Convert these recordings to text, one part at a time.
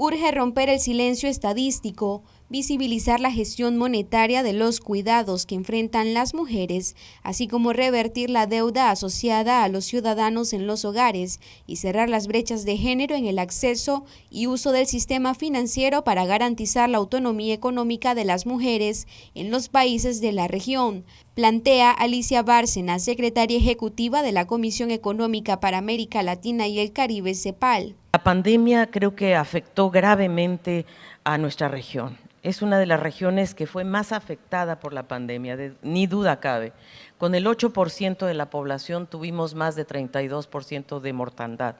Urge romper el silencio estadístico, visibilizar la gestión monetaria de los cuidados que enfrentan las mujeres, así como revertir la deuda asociada a los ciudadanos en los hogares y cerrar las brechas de género en el acceso y uso del sistema financiero para garantizar la autonomía económica de las mujeres en los países de la región, plantea Alicia Bárcena, secretaria ejecutiva de la Comisión Económica para América Latina y el Caribe CEPAL pandemia creo que afectó gravemente a nuestra región. Es una de las regiones que fue más afectada por la pandemia, ni duda cabe. Con el 8% de la población tuvimos más de 32% de mortandad.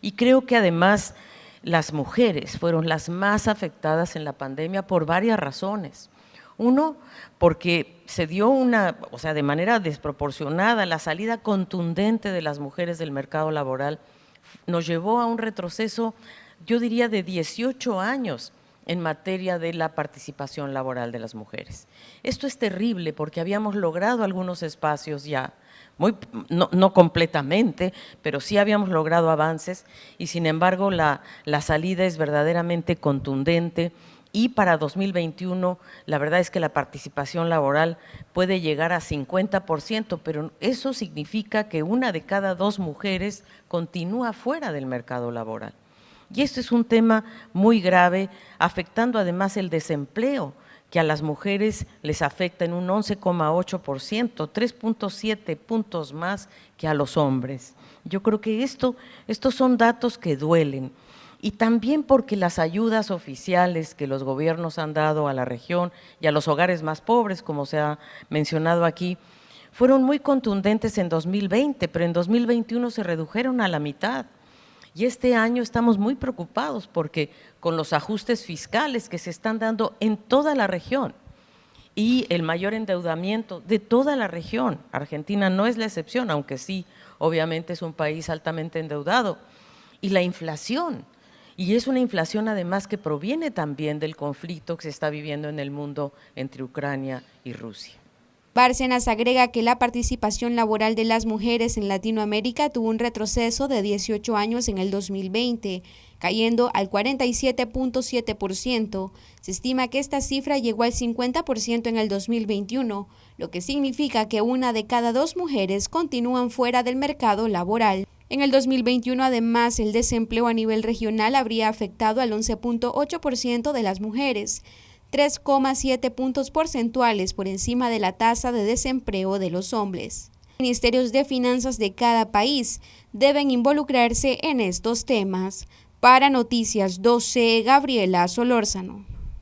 Y creo que además las mujeres fueron las más afectadas en la pandemia por varias razones. Uno, porque se dio una, o sea, de manera desproporcionada, la salida contundente de las mujeres del mercado laboral nos llevó a un retroceso, yo diría, de 18 años en materia de la participación laboral de las mujeres. Esto es terrible porque habíamos logrado algunos espacios ya, muy, no, completamente, pero sí habíamos logrado avances y sin embargo la salida es verdaderamente contundente y para 2021 la verdad es que la participación laboral puede llegar a 50%, pero eso significa que una de cada dos mujeres continúa fuera del mercado laboral. Y esto es un tema muy grave, afectando además el desempleo, que a las mujeres les afecta en un 11,8%, 3.7 puntos más que a los hombres. Yo creo que estos son datos que duelen y también porque las ayudas oficiales que los gobiernos han dado a la región y a los hogares más pobres, como se ha mencionado aquí, fueron muy contundentes en 2020, pero en 2021 se redujeron a la mitad. Y este año estamos muy preocupados porque con los ajustes fiscales que se están dando en toda la región y el mayor endeudamiento de toda la región, Argentina no es la excepción, aunque sí, obviamente es un país altamente endeudado, y la inflación, y es una inflación además que proviene también del conflicto que se está viviendo en el mundo entre Ucrania y Rusia. Bárcenas agrega que la participación laboral de las mujeres en Latinoamérica tuvo un retroceso de 18 años en el 2020, cayendo al 47.7%. Se estima que esta cifra llegó al 50% en el 2021, lo que significa que una de cada dos mujeres continúan fuera del mercado laboral. En el 2021, además, el desempleo a nivel regional habría afectado al 11.8% de las mujeres, 3,7 puntos porcentuales por encima de la tasa de desempleo de los hombres. Ministerios de Finanzas de cada país deben involucrarse en estos temas. Para Noticias 12, Gabriela Solórzano.